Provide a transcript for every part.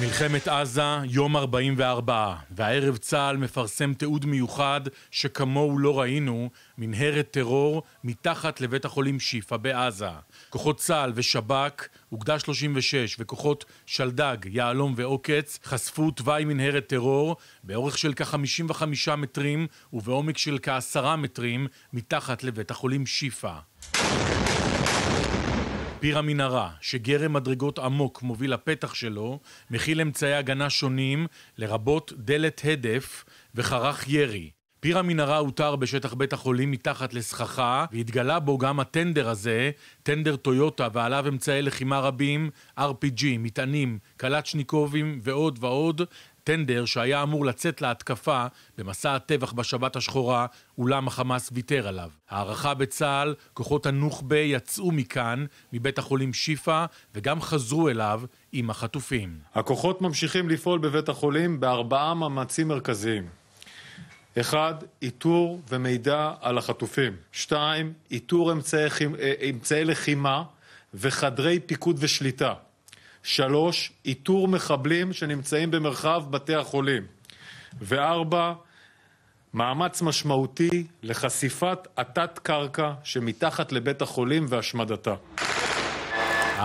מלחמת עזה, יום 44, והערב צה"ל מפרסם תיעוד מיוחד שכמוהו לא ראינו, מנהרת טרור מתחת לבית החולים שיפא בעזה. כוחות צה"ל ושב"כ, אוגדה 36 וכוחות שלדג, יהלום ועוקץ חשפו תוואי מנהרת טרור באורך של כ-55 מטרים ובעומק של כ-10 מטרים מתחת לבית החולים שיפא. פיר המנהרה, שגרם מדרגות עמוק מוביל לפתח שלו, מכיל אמצעי הגנה שונים, לרבות דלת הדף וחרך ירי. פיר המנהרה הותר בשטח בית החולים מתחת לסככה, והתגלה בו גם הטנדר הזה, טנדר טויוטה, ועליו אמצעי לחימה רבים, RPG, מטענים, קלצ'ניקובים ועוד ועוד. טנדר שהיה אמור לצאת להתקפה במסע הטבח בשבת השחורה, אולם החמאס ויתר עליו. הערכה בצה"ל, כוחות הנוח'בה יצאו מכאן, מבית החולים שיפא, וגם חזרו אליו עם החטופים. הכוחות ממשיכים לפעול בבית החולים בארבעה מאמצים מרכזיים. 1. איתור ומידע על החטופים. 2. איתור אמצעי, אה, אמצעי לחימה וחדרי פיקוד ושליטה. 3. איתור מחבלים שנמצאים במרחב בתי החולים. ו-4. מאמץ משמעותי לחשיפת התת-קרקע שמתחת לבית החולים והשמדתה.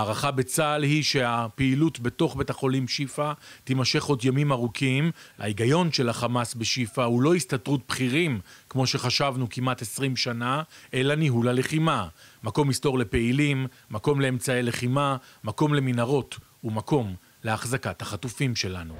ההערכה בצה"ל היא שהפעילות בתוך בית החולים שיפא תימשך עוד ימים ארוכים. ההיגיון של החמאס בשיפא הוא לא הסתתרות בכירים, כמו שחשבנו כמעט 20 שנה, אלא ניהול הלחימה. מקום מסתור לפעילים, מקום לאמצעי לחימה, מקום למנהרות ומקום להחזקת החטופים שלנו.